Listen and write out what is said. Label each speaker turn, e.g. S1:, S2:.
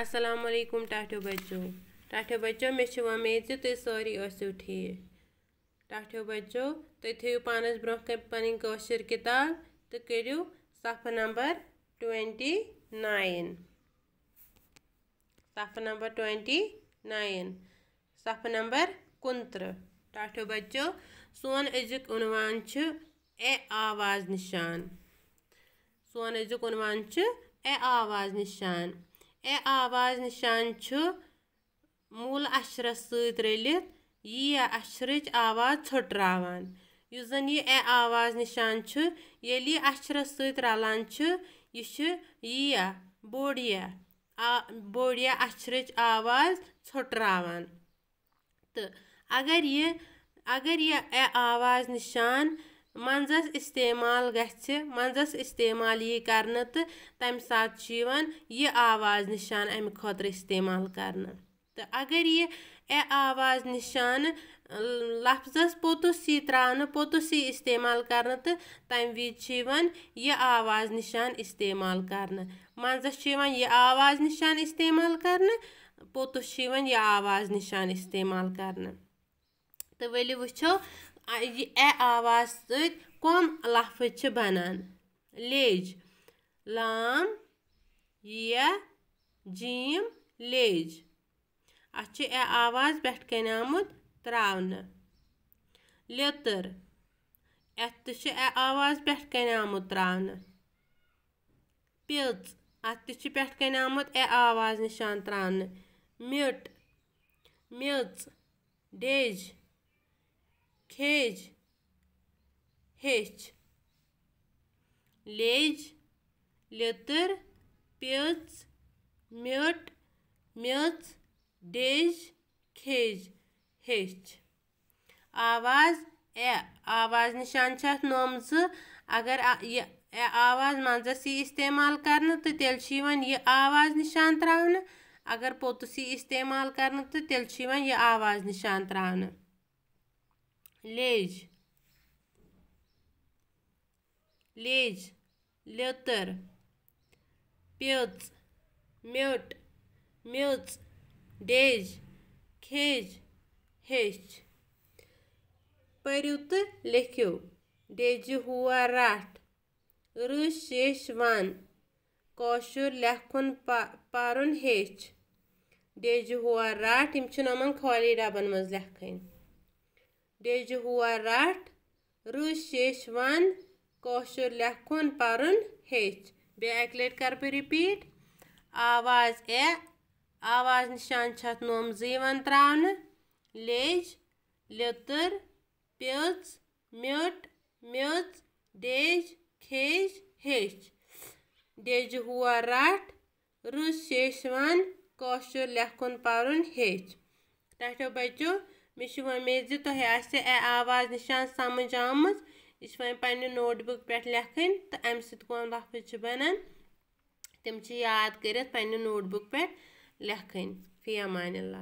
S1: السلام علیکم ٹاٹھو بچو ٹاٹھو بچو مےٚ وۄمید زِ تُہۍ سٲری ٲسِو ٹھیٖک ٹاٹھو بچو تُہۍ تھٲیِو پانَس برونٛہہ کَنۍ پَنٕنۍ کٲشِر کِتاب تہٕ کٔرِو صفہٕ نمبر ٹُوَنٹی نایِن صفہٕ نمبر ٹُوَنٹی نایِن صفہٕ نمبر کُنتٕرٛہ ٹاٹھو بچو سون أزیُک عنوان چھُ اے آواز نِشان سون أزیُک عنوان چھُ اے آواز نِشان اے آواز نِشان چھُ موٗل اَچھرَس سۭتۍ رٔلِتھ یی اَچھرٕچ آواز ژھٔٹراوان یُس زَن یہِ اے آواز نِشان چھُ ییٚلہِ یہِ اَچھرَس سۭتۍ رَلان چھُ یہِ چھُ یہِ بوٚڈ یہِ آ بوٚڈ یہِ اَچھرٕچ آواز ژھٔٹراوان تہٕ اگر یہِ اگر یہِ اے آواز نِشان منٛزَس استعمال گژھِ منٛزَس استعمال یی کَرنہٕ تہٕ تَمہِ ساتہٕ چھُ یِوان یہِ آواز نِشان اَمہِ خٲطرٕ استعمال کَرنہٕ تہٕ اگر یہِ اے آواز نِشانہٕ لفظَس پوٚتُس یی ترٛاونہٕ پوٚتُس یی استعمال کَرنہٕ تہٕ تَمہِ وِزِ چھِ یِوان یہِ آواز نِشان استعمال کَرنہٕ منٛزَس چھُ یِوان یہِ آواز نِشان استعمال کَرنہٕ پوٚتُس چھُ یِوان یہِ آواز نِشان استعمال کَرنہٕ تہٕ ؤلِو وٕچھو یہِ اے آواز سۭتۍ کۄم لفظ چھِ بَنان لیج لام یہِ جیٖم لیج اَتھ چھِ اے آواز پٮ۪ٹھ کَنۍ آمُت ترٛاونہٕ لیٚتٕر اَتھ تہِ چھِ اے آواز پٮ۪ٹھ کَنۍ آمُت ترٛاونہٕ پیٚژ اَتھ تہِ چھِ پٮ۪ٹھ کَنۍ آمُت اے آواز نِشان ترٛاونہٕ میٚٹ میٚژ ڈیٚج खेज हेच लेज लेतर पेच म्यट म्यच डेज खेज हेच आवाज़ ए आवाज़ निशान छ नोम अगर ये ए आवाज़ मंजस तो ये इस्तेमाल कर तो तेल ये आवाज़ निशान त्रा अगर पोतस यी इस्तेमाल कर तेल ये आवाज़ निशान त्रा लेज लेज लेतर प्योच म्यूट म्यूच डेज खेज हेच पढ़ू तो लिखो डेज हुआ राठ रेश वन कौशुर लेखन पा पारुन हेच डेज हुआ राठ यम खाली डबन मज लखन डेजहुआ रट रुशेशवान कौशुर लेखन पर्न हेच बे अक लट कर बे रिपीट आवाज ए आवाज निशान छत नोम जीवन त्रावन लेज लेतर प्यच म्यट म्यच डेज खेज हेच डेज हुआ रट रुशेशवान कौशुर लेखन पर्न हेच टो बचो मे वमेद जो तुह आवाज़ निशान समझ आम यह वह पे नोट बुक पे लेखन तो अमि सोन लफज बनान तम याद कर पे नोट बुक पे लेखन फी अमान